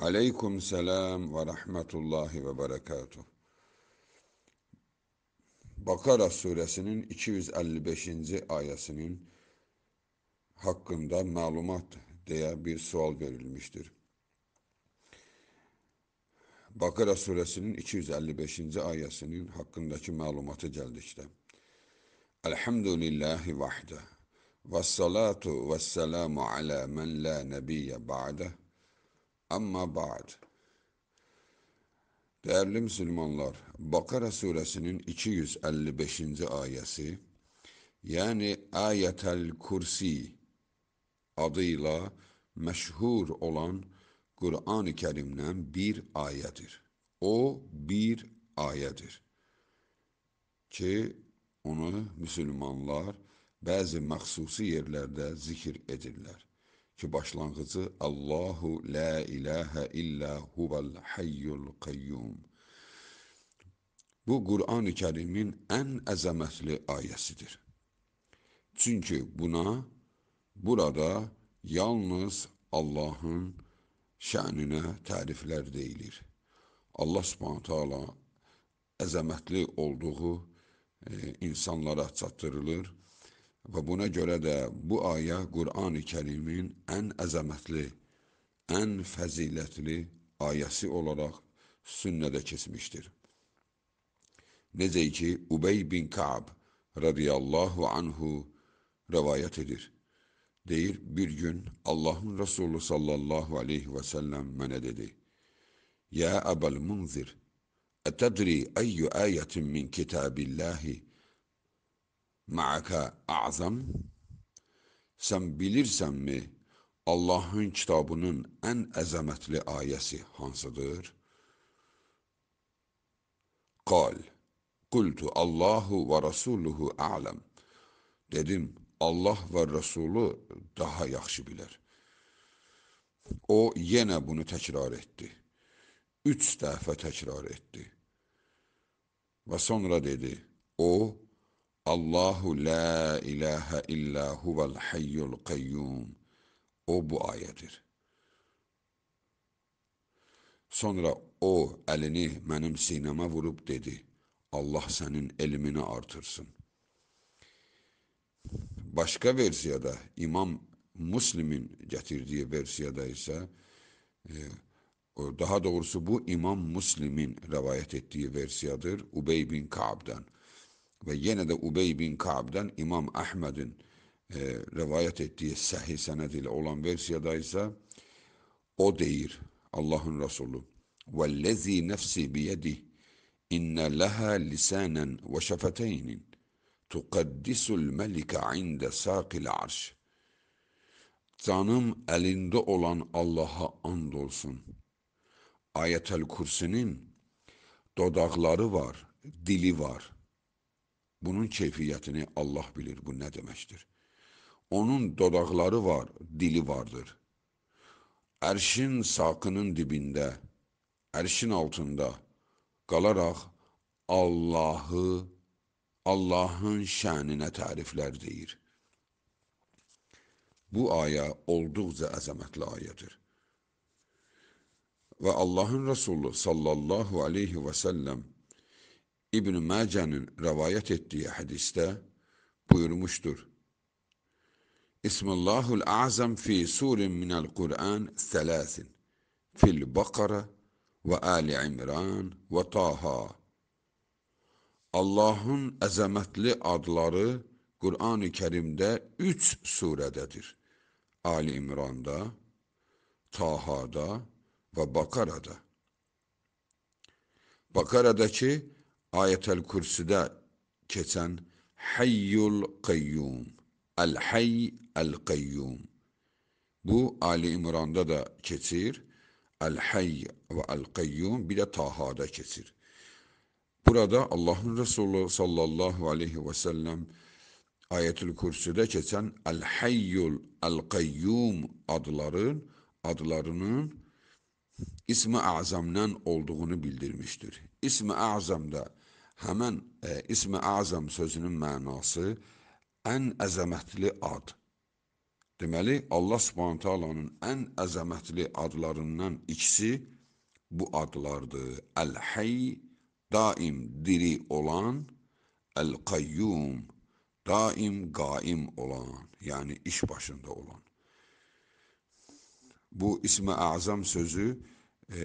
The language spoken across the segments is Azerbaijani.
Aleyküm selam ve rahmetullahi ve berekatuh. Bakara suresinin 255. ayasının hakkında malumat diye bir sual verilmiştir. Bakara suresinin 255. ayesinin hakkındaki malumatı geldi işte. Elhamdülillahi vahde ve salatu ve selamu ala men la nebiyye ba'deh Amma ba'd. Dəyərli müsəlmanlar, Bakara surəsinin 255-ci ayəsi, yəni Ayətəl Kursi adı ilə məşhur olan Qur'an-ı Kərimdən bir ayədir. O bir ayədir ki, onu müsəlmanlar bəzi məxsusi yerlərdə zikr edirlər ki, başlanğıcı Allahu la ilahə illə huvel hayyul qayyum. Bu, Qur'an-ı Kərimin ən əzəmətli ayəsidir. Çünki buna, burada yalnız Allahın şəninə təriflər deyilir. Allah subhanətə ala əzəmətli olduğu e, insanlara çatdırılır Və buna görə də bu ayə Qur'an-ı Kərimin ən əzəmətli, ən fəzilətli ayəsi olaraq sünnədə keçmişdir. Necə ki, Ubey bin Ka'b radiyallahu anhu rəvayət edir. Deyir, bir gün Allahın Resulü sallallahu aleyhi və səlləm mənə dedi, Yə Əbəl Munzir, ətədri əyyü əyətin min kitabillahi, məəkə əzəm? Sən bilirsənmi, Allahın kitabının ən əzəmətli ayəsi hansıdır? Qal, qultu Allahu və Rasuluhu ələm. Dedim, Allah və Rəsulu daha yaxşı bilər. O yenə bunu təkrar etdi. Üç dəfə təkrar etdi. Və sonra dedi, o, Allahu la ilahe illa huvel hayyul kayyum. O bu ayədir. Sonra o elini mənim sinema vurup dedi, Allah senin elmini artırsın. Başka versiyada, İmam Müslimin getirdiği versiyada ise e, daha doğrusu bu İmam Müslimin rəvayət ettiği versiyadır Ubey bin Kaab'dan. Ve yine de Ubey bin Ka'b'den İmam Ahmed'in e, rivayet ettiği sahih senet ile olan versiyada ise o değil Allah'ın Resulü. وَالَّذ۪ي نَفْسِ بِيَدِهِ اِنَّ لَهَا لِسَانًا وَشَفَتَيْنٍ تُقَدِّسُ الْمَلِكَ عِنْدَ سَاقِ الْعَرْشِ Canım elinde olan Allah'a andolsun. Ayetel Kursi'nin dodakları var, dili var. Bunun keyfiyyətini Allah bilir, bu nə deməkdir? Onun dodaqları var, dili vardır. Ərşin saqının dibində, ərşin altında qalaraq Allahı, Allahın şəninə təriflər deyir. Bu ayə olduqca əzəmətli ayədir. Və Allahın Resulü sallallahu aleyhi və səlləm İbn-i Mace'nin rivayet ettiği hadiste buyurmuştur. İsmullahul azam fi surin minel Kur'an selasin fil Bakara ve Ali İmran ve Taha. Allah'ın əzəmətli adları Qur'an-ı Kerimdə üç surədədir. Ali İmranda, Taha'da və Bakara'da. Bakara'daki ayetel kürsüde geçen Hayyul Kayyum. El Hayy El Kayyum. Bu Ali İmran'da da geçir. El Hayy ve El Kayyum bir de Taha'da geçir. Burada Allah'ın Resulü sallallahu aleyhi ve sellem Ayetül Kürsü'de geçen El Hayyul El Kayyum adların adlarının İsmi Azam'dan olduğunu bildirmiştir. İsmi Azam'da Həmən e, ismi azam sözünün mənası ən əzəmətli ad. Deməli, Allah subhanətəalanın ən əzəmətli adlarından ikisi bu adlardır. Əl-Həy, daim diri olan, Əl-Qayyum, daim qaim olan, yəni iş başında olan. Bu ismi azam sözü e,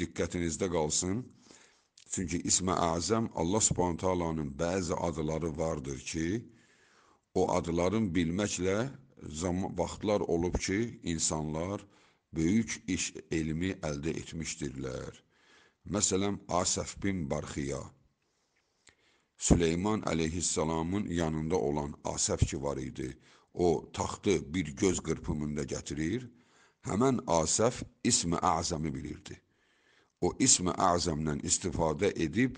diqqətinizdə qalsın. Çünki İsmi Azəm Allah Subhanahu taalanın bəzi adları vardır ki, o adların bilməklə zaman vaxtlar olub ki, insanlar böyük iş elmi əldə etmişdirlər. Məsələn, Asəf bin Barxiya Süleyman əleyhissalamın yanında olan Asəf ki var idi. O taxtı bir göz qırpımında gətirir. Həmən Asəf ismi əzəmi bilirdi o ismi əzəmdən istifadə edib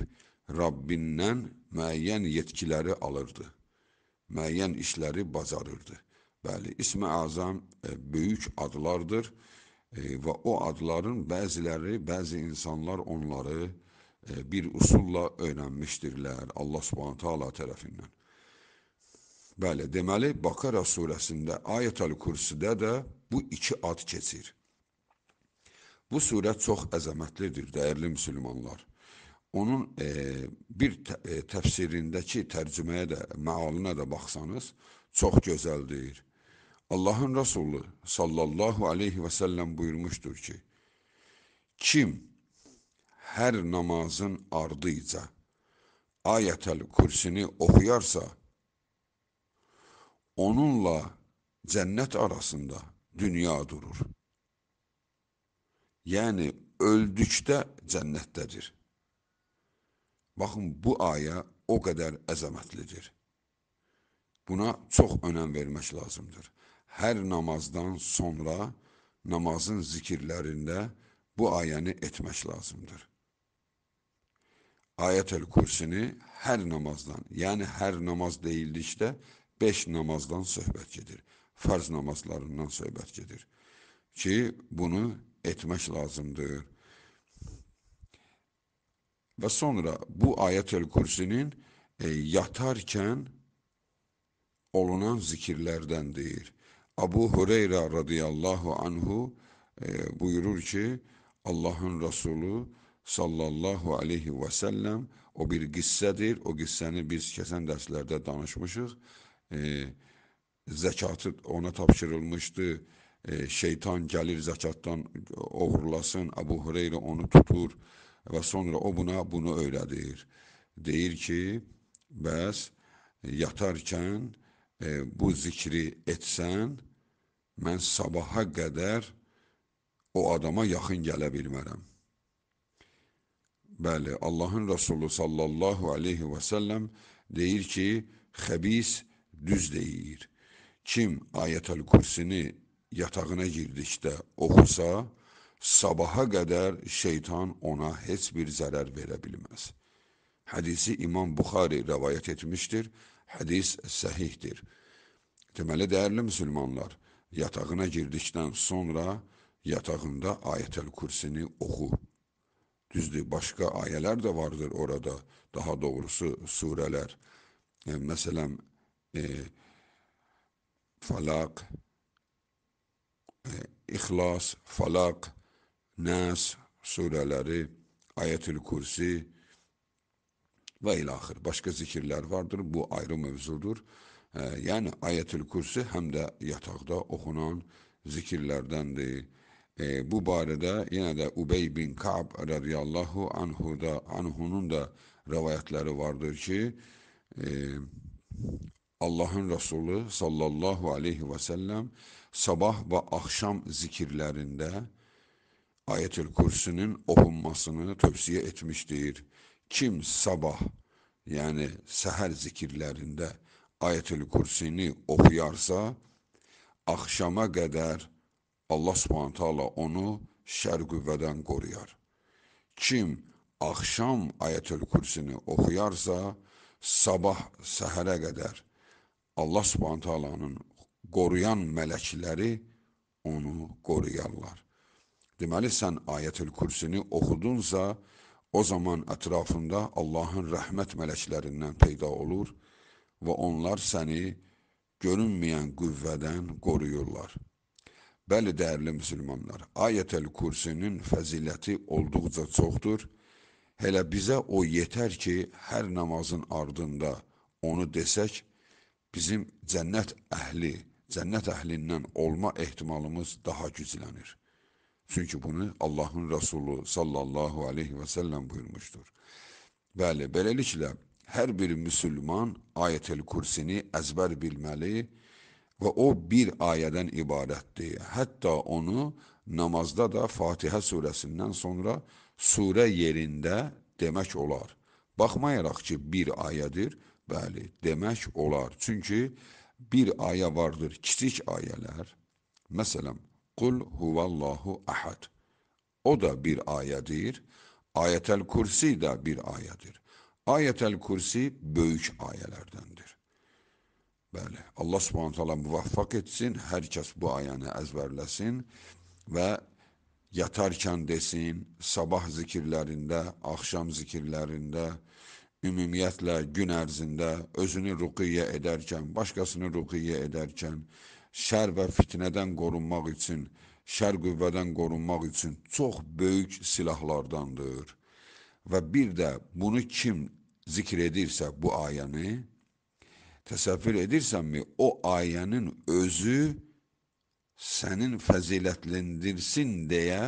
Rabbindən müəyyən yetkiləri alırdı, müəyyən işləri bacarırdı. Bəli, ismi əzəm e, böyük adlardır e, və o adların bəziləri, bəzi insanlar onları e, bir usulla öyrənmişdirlər Allah subhanətə ala tərəfindən. Bəli, deməli, Bakara surəsində Ayətəl Kürsüdə də bu iki ad keçir. Bu surət çox əzəmətlidir, dəyərli müsəlmanlar. Onun e, bir e, təfsirindəki tərcüməyə də, məalinə də baxsanız, çox gözəldir. Allahın Rəsulu sallallahu aleyhi və səlləm buyurmuşdur ki, kim hər namazın ardıyca ayətəl kürsini oxuyarsa, onunla cənnət arasında dünya durur. Yəni öldükdə cənnətdədir. Baxın, bu ayə o qədər əzəmətlidir. Buna çox önəm vermək lazımdır. Hər namazdan sonra namazın zikirlərində bu ayəni etmək lazımdır. Ayətəl Kursini hər namazdan, yəni hər namaz deyildikdə 5 namazdan söhbət gedir. Farz namazlarından söhbət gedir ki, bunu etmek lazımdır. Ve sonra bu ayet-el kürsinin e, yatarken olunan zikirlerdendir. Abu Hureyre radıyallahu anhu e, buyurur ki Allah'ın Resulü sallallahu aleyhi ve sellem o bir qissədir. O qissəni biz kesen derslerde danışmışız E, zəkatı ona tapşırılmışdı. E, şeytan gəlir zəkatdan oğurlasın, Əbu Hüreyrə onu tutur və sonra o buna bunu öyrədir. Deyir ki, bəs yatarkən e, bu zikri etsən, mən sabaha qədər o adama yaxın gələ bilmərəm. Bəli, Allahın Rəsulu sallallahu aleyhi və səlləm deyir ki, xəbis düz deyir. Kim ayətəl kürsini yatağına girdikdə oxusa, sabaha qədər şeytan ona heç bir zərər verə bilməz. Hədisi İmam Buxari rəvayət etmişdir, hədis səhihdir. Deməli, dəyərli müsəlmanlar, yatağına girdikdən sonra yatağında Ayətəl Kürsini oxu. Düzdür, başqa ayələr də vardır orada, daha doğrusu surələr. E, məsələn, e, Falaq, İhlas, Falak, Nas sureleri, Ayetül Kursi ve ilahir. Başka zikirler vardır. Bu ayrı mevzudur. Ee, yani Ayetül Kursi hem de yatakta okunan zikirlerdendir. E, ee, bu barada yine de Ubey bin Ka'b radıyallahu anhu'da, anhu'nun da rivayetleri vardır ki e, Allah'ın Resulü sallallahu aleyhi ve sellem sabah və axşam zikirlərində Ayətül Kürsünün oxunmasını tövsiyə etmişdir. Kim sabah, yəni səhər zikirlərində Ayətül Kürsini oxuyarsa, axşama qədər Allah Subhanahu taala onu şər qüvvədən qoruyar. Kim axşam Ayətül Kürsini oxuyarsa, sabah səhərə qədər Allah Subhanahu taalanın qoruyan mələkləri onu qoruyarlar. Deməli, sən ayətül kürsini oxudunsa, o zaman ətrafında Allahın rəhmət mələklərindən peyda olur və onlar səni görünməyən qüvvədən qoruyurlar. Bəli, dəyərli müsəlmanlar, Ayətəl Kürsinin fəziləti olduqca çoxdur. Hələ bizə o yetər ki, hər namazın ardında onu desək, bizim cənnət əhli cənnət əhlindən olma ehtimalımız daha güclənir. Çünki bunu Allahın Rəsulu sallallahu aleyhi və səlləm buyurmuşdur. Bəli, beləliklə, hər bir müsülman ayətəl kursini əzbər bilməli və o bir ayədən ibarətdir. Hətta onu namazda da Fatihə surəsindən sonra surə yerində demək olar. Baxmayaraq ki, bir ayədir, bəli, demək olar. Çünki bir aya vardır kiçik ayeler. Mesela kul huvallahu ahad. O da bir ayedir. Ayetel kursi de bir ayedir. Ayetel kursi böyük ayelerdendir. Böyle. Allah subhanahu teala muvaffak etsin. Herkes bu ayəni ezberlesin ve yatarken desin, sabah zikirlerinde, akşam zikirlerinde. ümumiyyətlə gün ərzində özünü ruqiyyə edərkən, başqasını ruqiyyə edərkən, şər və fitnədən qorunmaq üçün, şər qüvvədən qorunmaq üçün çox böyük silahlardandır. Və bir də bunu kim zikr edirsə bu ayəni, təsəvvür edirsənmi, o ayənin özü sənin fəzilətlindirsin deyə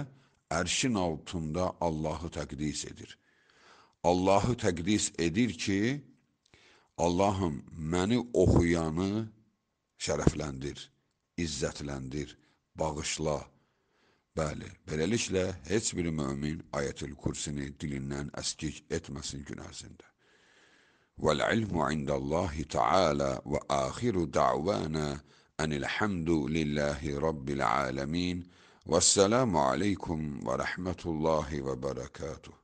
ərşin altında Allahı təqdis edir. Allahı təqdis edir ki, Allahım məni oxuyanı şərəfləndir, izzətləndir, bağışla. Bəli, beləliklə heç bir mömin ayətül kursini dilindən əskik etməsin gün ərzində. وَالْعِلْمُ عِنْدَ اللّٰهِ تَعَالَى وَآخِرُ دَعْوَانَا أَنِ الْحَمْدُ لِلَّهِ رَبِّ الْعَالَمِينَ وَالسَّلَامُ عَلَيْكُمْ وَرَحْمَةُ اللّٰهِ وَبَرَكَاتُهُ